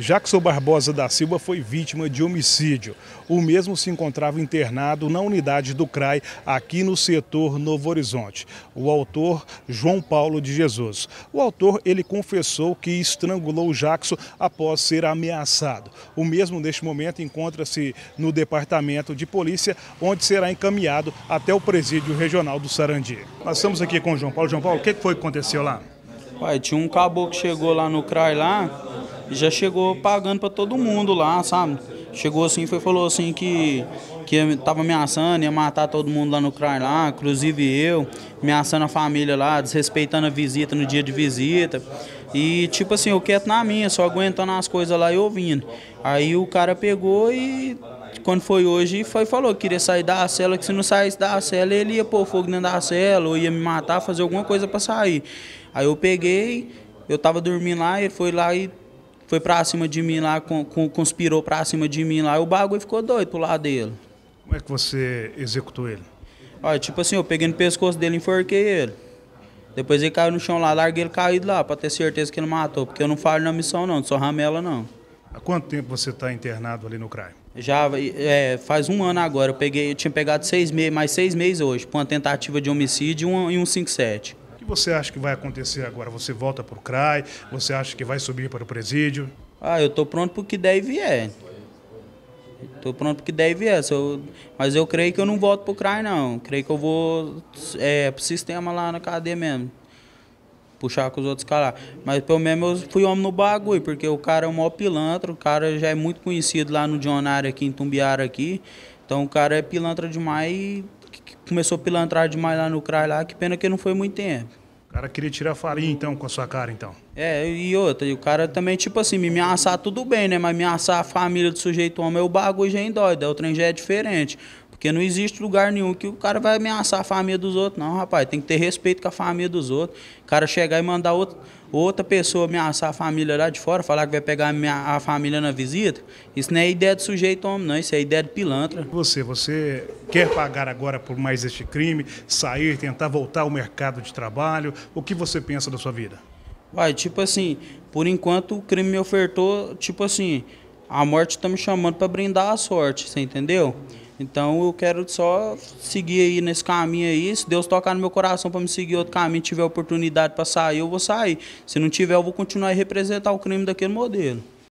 Jackson Barbosa da Silva foi vítima de homicídio. O mesmo se encontrava internado na unidade do CRAI, aqui no setor Novo Horizonte. O autor, João Paulo de Jesus. O autor, ele confessou que estrangulou Jackson após ser ameaçado. O mesmo, neste momento, encontra-se no departamento de polícia, onde será encaminhado até o presídio regional do Sarandi. Nós estamos aqui com o João Paulo. João Paulo, o que foi que aconteceu lá? Pai, tinha um caboclo que chegou lá no CRAI lá, já chegou pagando para todo mundo lá, sabe? Chegou assim, foi falou assim que que tava ameaçando, ia matar todo mundo lá no CRAI lá, inclusive eu, ameaçando a família lá, desrespeitando a visita no dia de visita. E tipo assim, eu quieto na minha, só aguentando as coisas lá e ouvindo. Aí o cara pegou e quando foi hoje, foi falou que queria sair da cela, que se não saísse da cela, ele ia pôr fogo dentro da cela, ou ia me matar, fazer alguma coisa para sair. Aí eu peguei, eu tava dormindo lá, ele foi lá e foi pra cima de mim lá, com, com, conspirou pra cima de mim lá, e o bagulho ficou doido pro lado dele. Como é que você executou ele? Olha, tipo assim, eu peguei no pescoço dele e enforquei ele. Depois ele caiu no chão lá, larguei ele caído lá, pra ter certeza que ele matou, porque eu não falo na missão não, não sou ramela não. Há quanto tempo você está internado ali no CRAI? Já é, faz um ano agora. Eu, peguei, eu tinha pegado seis meses, mais seis meses hoje, com uma tentativa de homicídio e um, e um que você acha que vai acontecer agora? Você volta para o CRAI? Você acha que vai subir para o presídio? Ah, eu estou pronto para o que der e vier. Estou pronto para o que der e vier. Eu... Mas eu creio que eu não volto para o CRAI, não. Creio que eu vou é, para o sistema lá na cadeia mesmo. Puxar com os outros caras Mas pelo menos eu fui homem no bagulho, porque o cara é o maior pilantra. O cara já é muito conhecido lá no Dionário, aqui em Tumbiara, aqui. Então o cara é pilantra demais e começou a pilantrar demais lá no CRAI lá, que pena que não foi muito tempo. O cara queria tirar farinha então com a sua cara, então. É, e outra, e o cara também, tipo assim, me ameaçar tudo bem, né? Mas ameaçar a família do sujeito homem é o bagulho já é em dói, é o trem já é diferente. Porque não existe lugar nenhum que o cara vai ameaçar a família dos outros, não, rapaz. Tem que ter respeito com a família dos outros. O cara chegar e mandar outro, outra pessoa ameaçar a família lá de fora, falar que vai pegar a, minha, a família na visita, isso não é ideia de sujeito homem, não. Isso é ideia de pilantra. Você, você quer pagar agora por mais este crime, sair, tentar voltar ao mercado de trabalho? O que você pensa da sua vida? Vai, tipo assim, por enquanto o crime me ofertou, tipo assim, a morte está me chamando para brindar a sorte, você entendeu? Então eu quero só seguir aí nesse caminho aí. Se Deus tocar no meu coração para me seguir outro caminho, tiver oportunidade para sair, eu vou sair. Se não tiver, eu vou continuar a representar o crime daquele modelo.